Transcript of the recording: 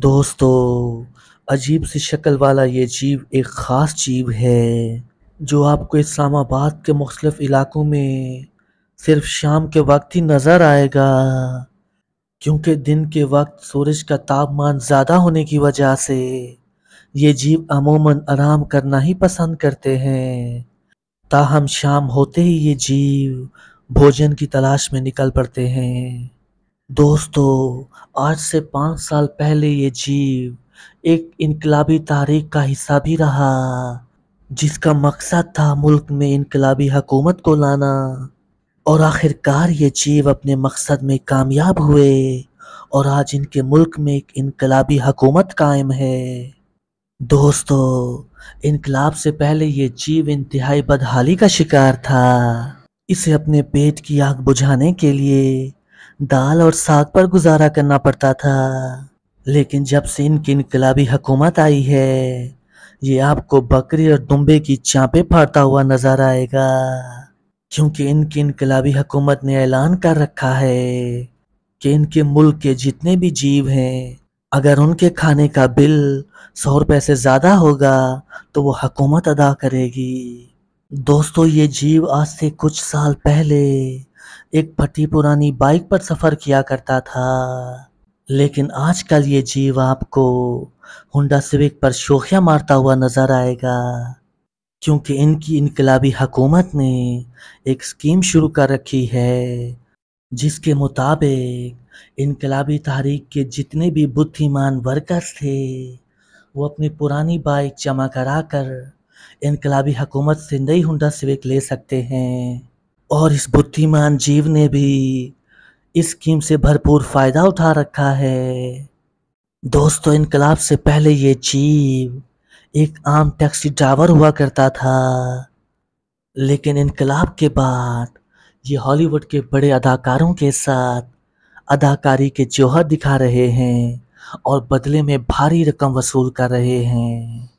दोस्तों अजीब सी शक्ल वाला ये जीव एक ख़ास जीव है जो आपको इस्लामाबाद के मुख्तलिफ इलाकों में सिर्फ शाम के वक्त ही नज़र आएगा क्योंकि दिन के वक्त सूरज का तापमान ज़्यादा होने की वजह से ये जीव अमूमन आराम करना ही पसंद करते हैं ताहम शाम होते ही ये जीव भोजन की तलाश में निकल पड़ते हैं दोस्तों आज से पाँच साल पहले ये जीव एक इनकलाबी तारीख का हिस्सा भी रहा जिसका मकसद था मुल्क में इनकलाबी हकूमत को लाना और आखिरकार ये जीव अपने मकसद में कामयाब हुए और आज इनके मुल्क में एक इनकलाबी हकूमत कायम है दोस्तों इनकलाब से पहले ये जीव इंतहाई बदहाली का शिकार था इसे अपने पेट की आग बुझाने के लिए दाल और साग पर गुजारा करना पड़ता था लेकिन जब से इनकी इनकलाबी हुकूमत आई है ये आपको बकरी और दुम्बे की चाँपे फाड़ता हुआ नजर आएगा क्योंकि इनकी इनकलाबी हुकूमत ने ऐलान कर रखा है कि इनके मुल्क के जितने भी जीव हैं अगर उनके खाने का बिल सौ रुपए से ज़्यादा होगा तो वो हुकूमत अदा करेगी दोस्तों ये जीव आज से कुछ साल पहले एक फटी पुरानी बाइक पर सफ़र किया करता था लेकिन आजकल ये जीव आपको हुंडा सिविक पर शोखिया मारता हुआ नज़र आएगा क्योंकि इनकी इनकलाबी हकूमत ने एक स्कीम शुरू कर रखी है जिसके मुताबिक इनकलाबी तहरीक के जितने भी बुद्धिमान वर्कर्स थे वो अपनी पुरानी बाइक जमा करा कर इनकलाबी हकूमत से नई हुडा सिविक ले सकते हैं और इस बुद्धिमान जीव ने भी इस स्कीम से भरपूर फायदा उठा रखा है दोस्तों इनकलाब से पहले ये जीव एक आम टैक्सी ड्राइवर हुआ करता था लेकिन इनकलाब के बाद ये हॉलीवुड के बड़े अदाकारों के साथ अदाकारी के जौहर दिखा रहे हैं और बदले में भारी रकम वसूल कर रहे हैं